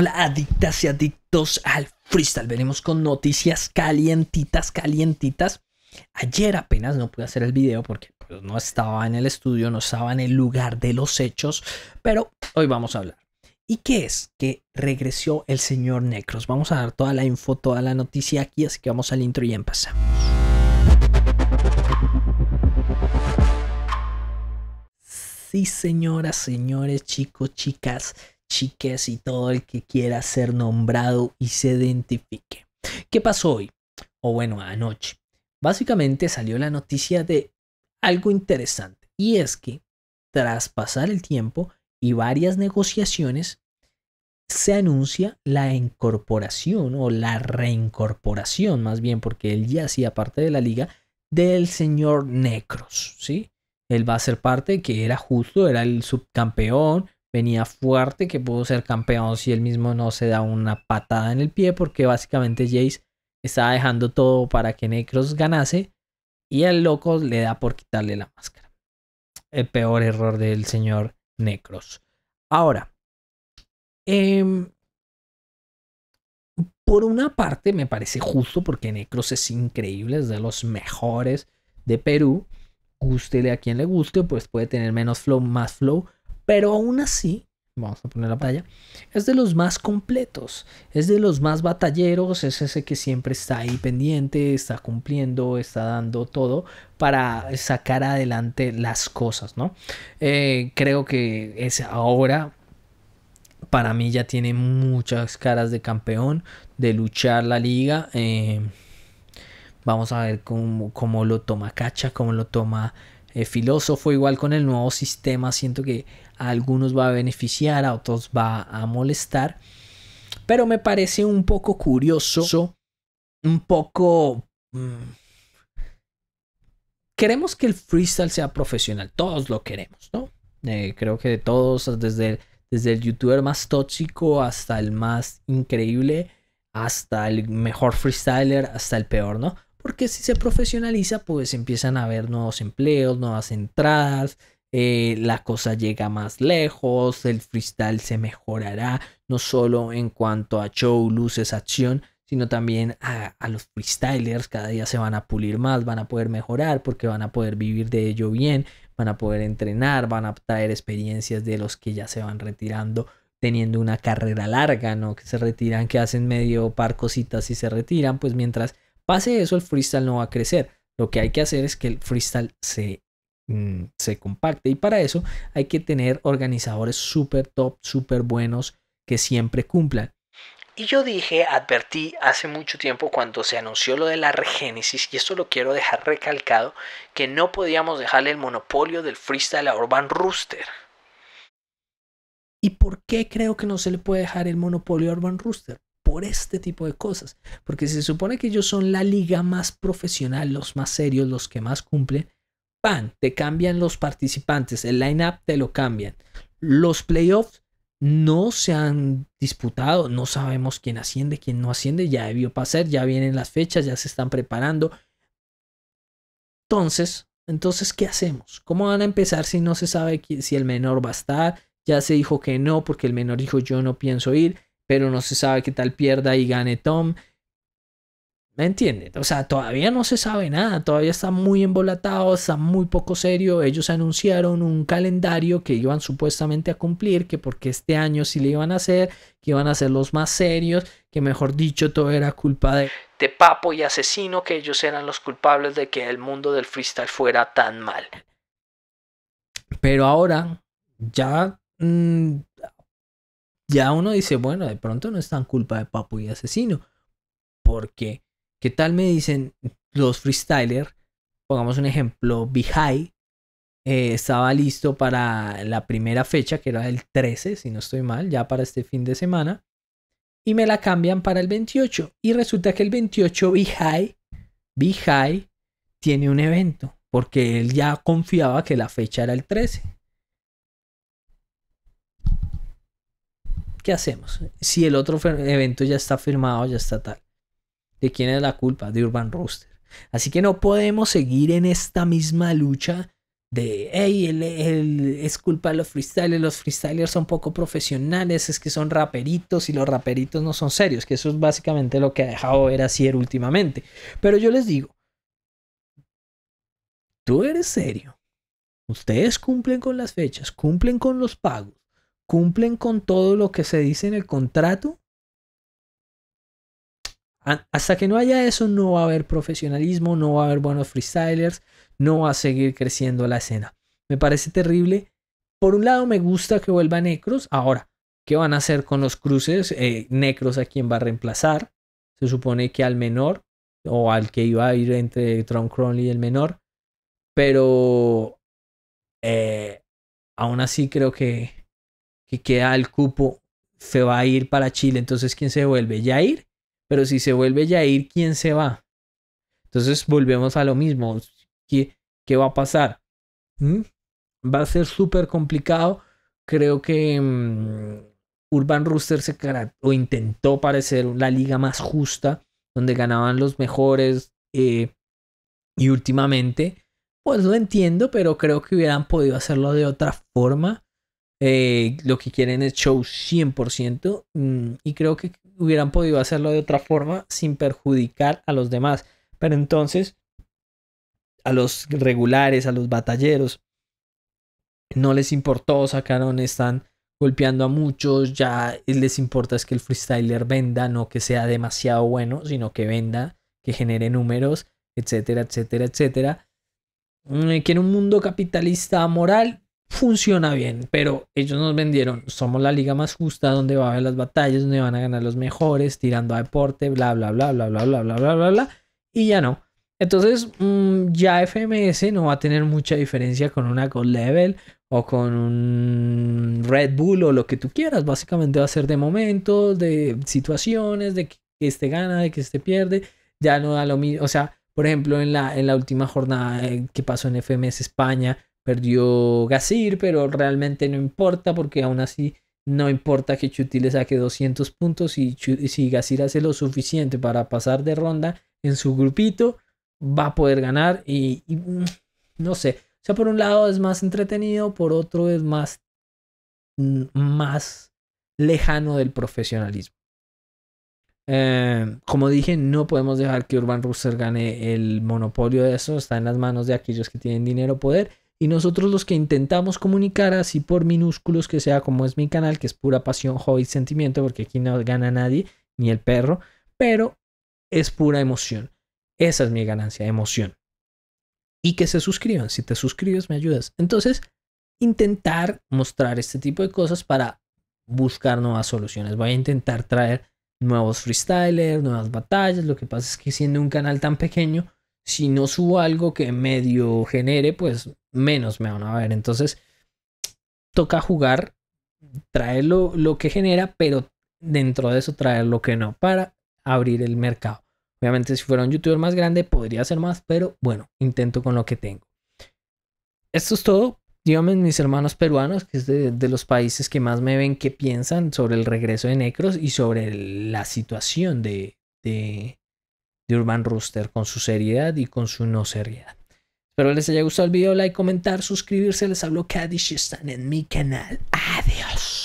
Hola adictas y adictos al freestyle. Venimos con noticias calientitas, calientitas. Ayer apenas no pude hacer el video porque pues, no estaba en el estudio, no estaba en el lugar de los hechos, pero hoy vamos a hablar. ¿Y qué es? Que regresó el señor Necros. Vamos a dar toda la info, toda la noticia aquí, así que vamos al intro y empezamos. Sí, señoras, señores, chicos, chicas chiques y todo el que quiera ser nombrado y se identifique. ¿Qué pasó hoy? O bueno, anoche. Básicamente salió la noticia de algo interesante y es que tras pasar el tiempo y varias negociaciones, se anuncia la incorporación o la reincorporación, más bien porque él ya hacía parte de la liga, del señor Necros, ¿sí? Él va a ser parte, que era justo, era el subcampeón, venía fuerte, que pudo ser campeón si él mismo no se da una patada en el pie, porque básicamente Jace estaba dejando todo para que Necros ganase y el loco le da por quitarle la máscara. El peor error del señor Necros. Ahora, em, por una parte me parece justo porque Necros es increíble, es de los mejores de Perú. Gústele a quien le guste, pues puede tener menos flow, más flow pero aún así, vamos a poner la playa. es de los más completos, es de los más batalleros, es ese que siempre está ahí pendiente, está cumpliendo, está dando todo para sacar adelante las cosas, ¿no? Eh, creo que es ahora, para mí ya tiene muchas caras de campeón, de luchar la liga. Eh, vamos a ver cómo, cómo lo toma Cacha, cómo lo toma... Eh, filósofo. Igual con el nuevo sistema, siento que a algunos va a beneficiar, a otros va a molestar. Pero me parece un poco curioso, un poco... Mm, queremos que el freestyle sea profesional, todos lo queremos, ¿no? Eh, creo que de todos, desde desde el youtuber más tóxico hasta el más increíble, hasta el mejor freestyler, hasta el peor, ¿no? Porque si se profesionaliza, pues empiezan a haber nuevos empleos, nuevas entradas, eh, la cosa llega más lejos, el freestyle se mejorará, no solo en cuanto a show, luces, acción, sino también a, a, los freestylers, cada día se van a pulir más, van a poder mejorar porque van a poder vivir de ello bien, van a poder entrenar, van a traer experiencias de los que ya se van retirando teniendo una carrera larga, ¿no? Que se retiran, que hacen medio par cositas y se retiran, pues mientras Pase eso, el freestyle no va a crecer. Lo que hay que hacer es que el freestyle se, mm, se compacte. Y para eso hay que tener organizadores súper top, súper buenos, que siempre cumplan. Y yo dije, advertí hace mucho tiempo cuando se anunció lo de la regénesis, y esto lo quiero dejar recalcado, que no podíamos dejarle el monopolio del freestyle a Urban Rooster. ¿Y por qué creo que no se le puede dejar el monopolio a Urban Rooster? por este tipo de cosas. Porque se supone que ellos son la liga más profesional, los más serios, los que más cumplen. Pan, te cambian los participantes, el line-up te lo cambian. Los playoffs no se han disputado, no sabemos quién asciende, quién no asciende, ya debió pasar, ya vienen las fechas, ya se están preparando. Entonces, entonces, ¿qué hacemos? ¿Cómo van a empezar si no se sabe si el menor va a estar? Ya se dijo que no, porque el menor dijo yo no pienso ir pero no se sabe qué tal pierda y gane Tom. ¿Me entiendes? O sea, todavía no se sabe nada, todavía está muy embolatado, está muy poco serio. Ellos anunciaron un calendario que iban supuestamente a cumplir, que porque este año sí le iban a hacer, que iban a ser los más serios, que mejor dicho todo era culpa de, de Papo y Asesino, que ellos eran los culpables de que el mundo del freestyle fuera tan mal. Pero ahora ya mm, ya uno dice, bueno, de pronto no es tan culpa de Papu y Asesino. Porque, ¿qué tal me dicen los freestyler? Pongamos un ejemplo, Bihai eh, estaba listo para la primera fecha, que era el 13, si no estoy mal, ya para este fin de semana. Y me la cambian para el 28. Y resulta que el 28 Bihai, Bihai tiene un evento, porque él ya confiaba que la fecha era el 13. ¿qué hacemos? Si el otro evento ya está firmado, ya está tal. ¿De quién es la culpa? De Urban Rooster. Así que no podemos seguir en esta misma lucha de, hey, es culpa de los freestylers, los freestylers son poco profesionales, es que son raperitos y los raperitos no son serios, que eso es básicamente lo que ha dejado ver así últimamente. Pero yo les digo, tú eres serio, ustedes cumplen con las fechas, cumplen con los pagos, cumplen con todo lo que se dice en el contrato, hasta que no haya eso, no va a haber profesionalismo, no va a haber buenos freestylers, no va a seguir creciendo la escena. Me parece terrible. Por un lado, me gusta que vuelva Necros. Ahora, ¿qué van a hacer con los cruces? Eh, Necros a quien va a reemplazar. Se supone que al menor, o al que iba a ir entre Tron Cronley y el menor. Pero eh, aún así creo que que queda al cupo se va a ir para Chile. Entonces, ¿quién se vuelve? ir Pero si se vuelve ir ¿quién se va? Entonces, volvemos a lo mismo. ¿Qué, va a pasar? ¿Mm? Va a ser súper complicado. Creo que mm, Urban Rooster se o intentó parecer la liga más justa, donde ganaban los mejores. Eh, y últimamente, pues lo entiendo, pero creo que hubieran podido hacerlo de otra forma eh, lo que quieren es show 100% mm, y creo que hubieran podido hacerlo de otra forma sin perjudicar a los demás. Pero entonces, a los regulares, a los batalleros, no les importó, sacaron, están golpeando a muchos, ya les importa es que el freestyler venda, no que sea demasiado bueno, sino que venda, que genere números, etcétera, etcétera, etcétera. Mm, que en un mundo capitalista moral funciona bien, pero ellos nos vendieron, somos la liga más justa donde va a haber las batallas, donde van a ganar los mejores, tirando a deporte, bla, bla, bla, bla, bla, bla, bla, bla, bla, bla, y ya no. Entonces, ya FMS no va a tener mucha diferencia con una Gold Level o con un Red Bull o lo que tú quieras. Básicamente va a ser de momentos, de situaciones, de que este gana, de que este pierde. Ya no da lo mismo. O sea, por ejemplo, en la, en la última jornada que pasó en FMS España, Perdió Gasir, pero realmente no importa porque aún así no importa que Chutile saque 200 puntos y si, Gasir hace lo suficiente para pasar de ronda en su grupito, va a poder ganar y, mm, no sé. O sea, por un lado es más entretenido, por otro es más, mm, más lejano del profesionalismo. Eh, como dije, no podemos dejar que Urban Rooster gane el monopolio de eso. Está en las manos de aquellos que tienen dinero, poder y nosotros los que intentamos comunicar así por minúsculos que sea, como es mi canal, que es pura pasión, hobby, sentimiento, porque aquí no gana nadie, ni el perro, pero es pura emoción. Esa es mi ganancia, emoción. Y que se suscriban, si te suscribes me ayudas. Entonces, intentar mostrar este tipo de cosas para buscar nuevas soluciones. Voy a intentar traer nuevos freestylers, nuevas batallas. Lo que pasa es que siendo un canal tan pequeño, si no subo algo que medio genere, pues menos me van a ver. Entonces, toca jugar, traer lo, que genera, pero dentro de eso traer lo que no para abrir el mercado. Obviamente, si fuera un youtuber más grande, podría ser más, pero bueno, intento con lo que tengo. Esto es todo. Díganme mis hermanos peruanos, que es de, los países que más me ven, qué piensan sobre el regreso de Necros y sobre la situación de, de, de Urban Rooster con su seriedad y con su no seriedad. Espero les haya gustado el video, like, comentar, suscribirse. Les hablo Kadish y están en mi canal. Adiós.